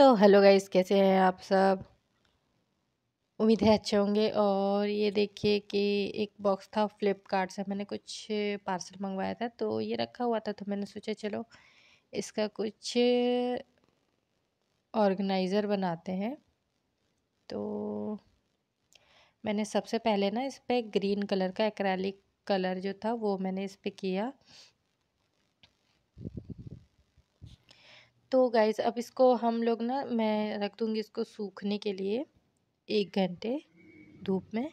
तो hello guys कैसे हैं आप सब उम्मीद है अच्छे होंगे और ये देखिए कि एक बॉक्स था फ्लिपकार्ट से मैंने कुछ पार्सल मंगवाया था तो ये रखा हुआ था तो मैंने सोचा चलो इसका कुछ ऑर्गेनाइज़र बनाते हैं तो मैंने सबसे पहले ना इस पर ग्रीन कलर का एक्रैलिक कलर जो था वो मैंने इस पर किया तो गाइज़ अब इसको हम लोग ना मैं रख दूँगी इसको सूखने के लिए एक घंटे धूप में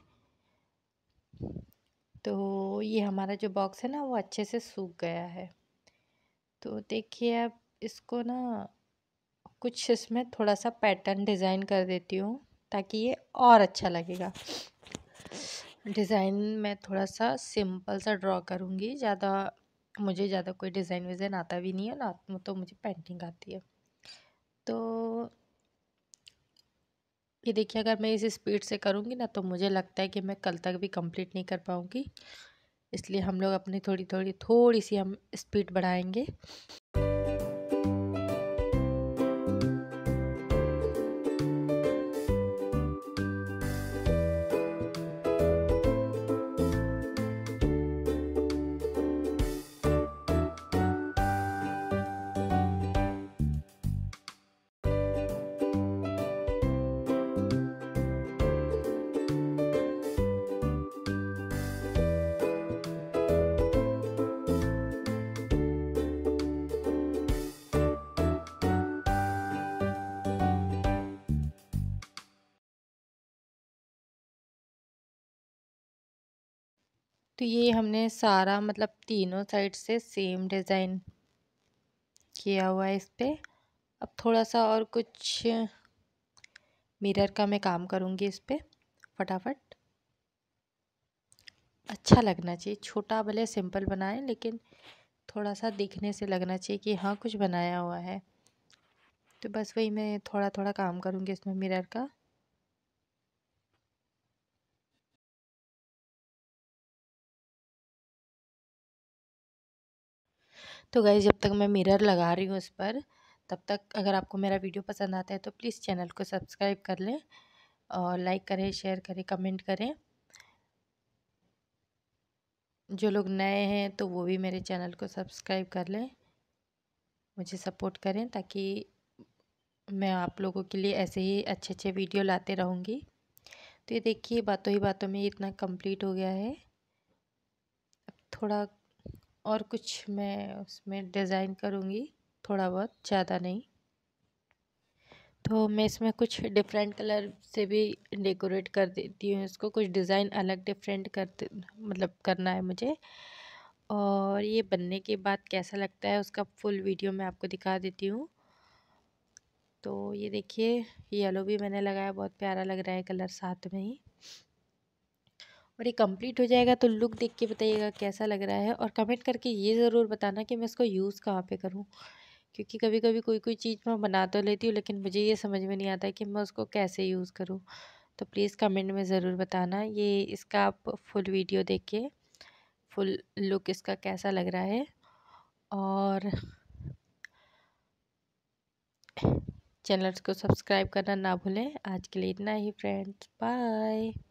तो ये हमारा जो बॉक्स है ना वो अच्छे से सूख गया है तो देखिए अब इसको ना कुछ इसमें थोड़ा सा पैटर्न डिज़ाइन कर देती हूँ ताकि ये और अच्छा लगेगा डिज़ाइन मैं थोड़ा सा सिंपल सा ड्रॉ करूँगी ज़्यादा मुझे ज़्यादा कोई डिज़ाइन विज़ाइन आता भी नहीं है ना तो मुझे पेंटिंग आती है तो ये देखिए अगर मैं इस स्पीड से करूँगी ना तो मुझे लगता है कि मैं कल तक भी कंप्लीट नहीं कर पाऊँगी इसलिए हम लोग अपनी थोड़ी थोड़ी थोड़ी सी हम स्पीड बढ़ाएंगे तो ये हमने सारा मतलब तीनों साइड से सेम डिज़ाइन किया हुआ है इस पर अब थोड़ा सा और कुछ मिरर का मैं काम करूँगी इस पर फटाफट अच्छा लगना चाहिए छोटा भले सिंपल बनाएं लेकिन थोड़ा सा दिखने से लगना चाहिए कि हाँ कुछ बनाया हुआ है तो बस वही मैं थोड़ा थोड़ा काम करूँगी इसमें मिरर का तो गई जब तक मैं मिरर लगा रही हूँ उस पर तब तक अगर आपको मेरा वीडियो पसंद आता है तो प्लीज़ चैनल को सब्सक्राइब कर लें और लाइक करें शेयर करें कमेंट करें जो लोग नए हैं तो वो भी मेरे चैनल को सब्सक्राइब कर लें मुझे सपोर्ट करें ताकि मैं आप लोगों के लिए ऐसे ही अच्छे अच्छे वीडियो लाते रहूँगी तो ये देखिए बातों ही बातों में इतना कंप्लीट हो गया है अब थोड़ा और कुछ मैं उसमें डिज़ाइन करूँगी थोड़ा बहुत ज़्यादा नहीं तो मैं इसमें कुछ डिफरेंट कलर से भी डेकोरेट कर देती हूँ इसको कुछ डिज़ाइन अलग डिफरेंट कर मतलब करना है मुझे और ये बनने के बाद कैसा लगता है उसका फुल वीडियो मैं आपको दिखा देती हूँ तो ये देखिए येलो भी मैंने लगाया बहुत प्यारा लग रहा है कलर साथ में ही और ये कंप्लीट हो जाएगा तो लुक देख के बताइएगा कैसा लग रहा है और कमेंट करके ये ज़रूर बताना कि मैं इसको यूज़ कहाँ पे करूँ क्योंकि कभी कभी कोई कोई चीज़ मैं बना तो लेती हूँ लेकिन मुझे ये समझ में नहीं आता कि मैं उसको कैसे यूज़ करूँ तो प्लीज़ कमेंट में ज़रूर बताना ये इसका आप फुल वीडियो देखिए फुल लुक इसका कैसा लग रहा है और चैनल्स को सब्सक्राइब करना ना भूलें आज के लिए इतना ही फ्रेंड्स बाय